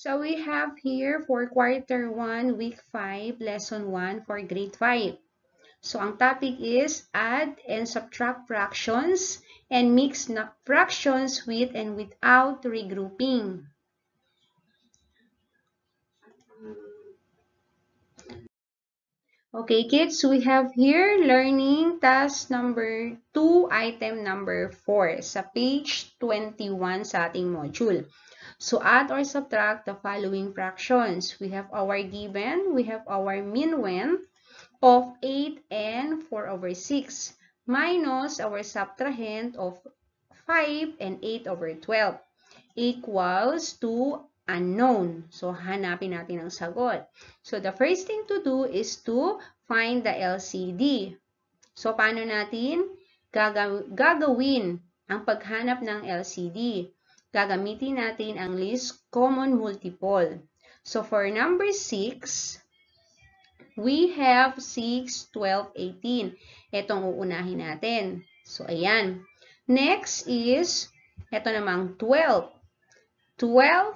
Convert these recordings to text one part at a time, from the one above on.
So we have here for quarter 1, week 5, lesson 1 for grade 5. So ang topic is add and subtract fractions and mix fractions with and without regrouping. Okay, kids, we have here learning task number 2, item number 4 sa page 21 sa ating module. So, add or subtract the following fractions. We have our given, we have our mean when of 8 and 4 over 6 minus our subtrahend of 5 and 8 over 12 equals 2 unknown. So, hanapin natin ang sagot. So, the first thing to do is to find the LCD. So, paano natin gagawin ang paghanap ng LCD? Gagamitin natin ang least common multiple. So, for number 6, we have 6, 12, 18. Itong uunahin natin. So, ayan. Next is, ito namang 12. 12,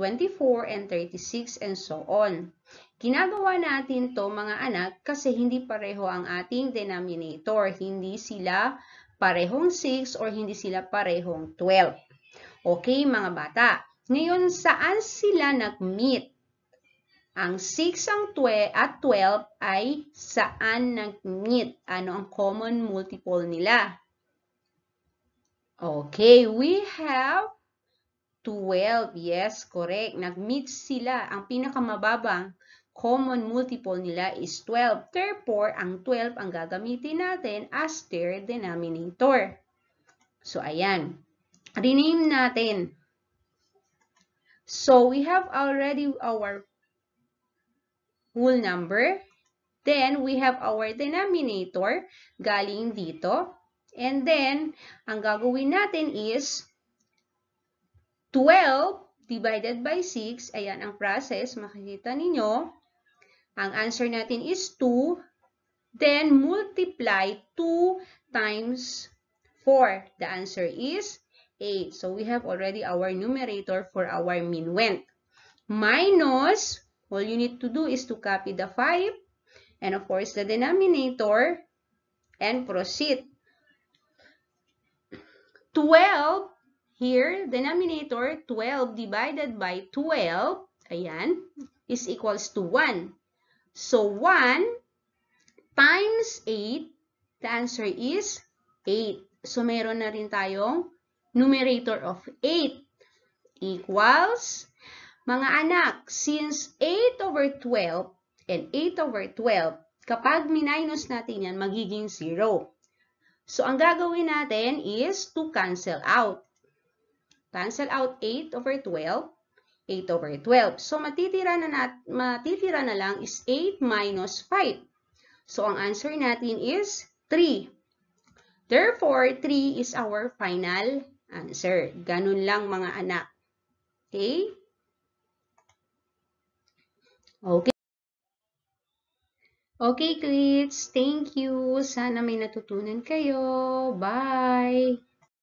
24, and 36, and so on. Ginagawa natin to mga anak kasi hindi pareho ang ating denominator. Hindi sila parehong 6 or hindi sila parehong 12. Okay mga bata, ngayon saan sila nag-meet? Ang 6 ang 12 at 12 ay saan nag-meet? Ano ang common multiple nila? Okay, we have 12, yes, correct. Nag-meet sila. Ang pinakamababang common multiple nila is 12. Therefore, ang 12 ang gagamitin natin as their denominator. So, ayan. Rename natin. So, we have already our whole number. Then, we have our denominator galing dito. And then, ang gagawin natin is 12 divided by 6, ayan ang process, makikita ninyo. Ang answer natin is 2, then multiply 2 times 4. The answer is 8. So we have already our numerator for our minuend. Minus, all you need to do is to copy the 5, and of course the denominator, and proceed. 12 Here, denominator 12 divided by 12, ayan, is equals to 1. So 1 times 8, the answer is 8. So meron na rin tayong numerator of 8 equals, mga anak, since 8 over 12 and 8 over 12, kapag minus natin yan, magiging 0. So ang gagawin natin is to cancel out. Cancel out 8 over 12. 8 over 12. So, matitira na, nat matitira na lang is 8 minus 5. So, ang answer natin is 3. Therefore, 3 is our final answer. Ganun lang mga anak. Okay? Okay. Okay, kids. Thank you. Sana may natutunan kayo. Bye!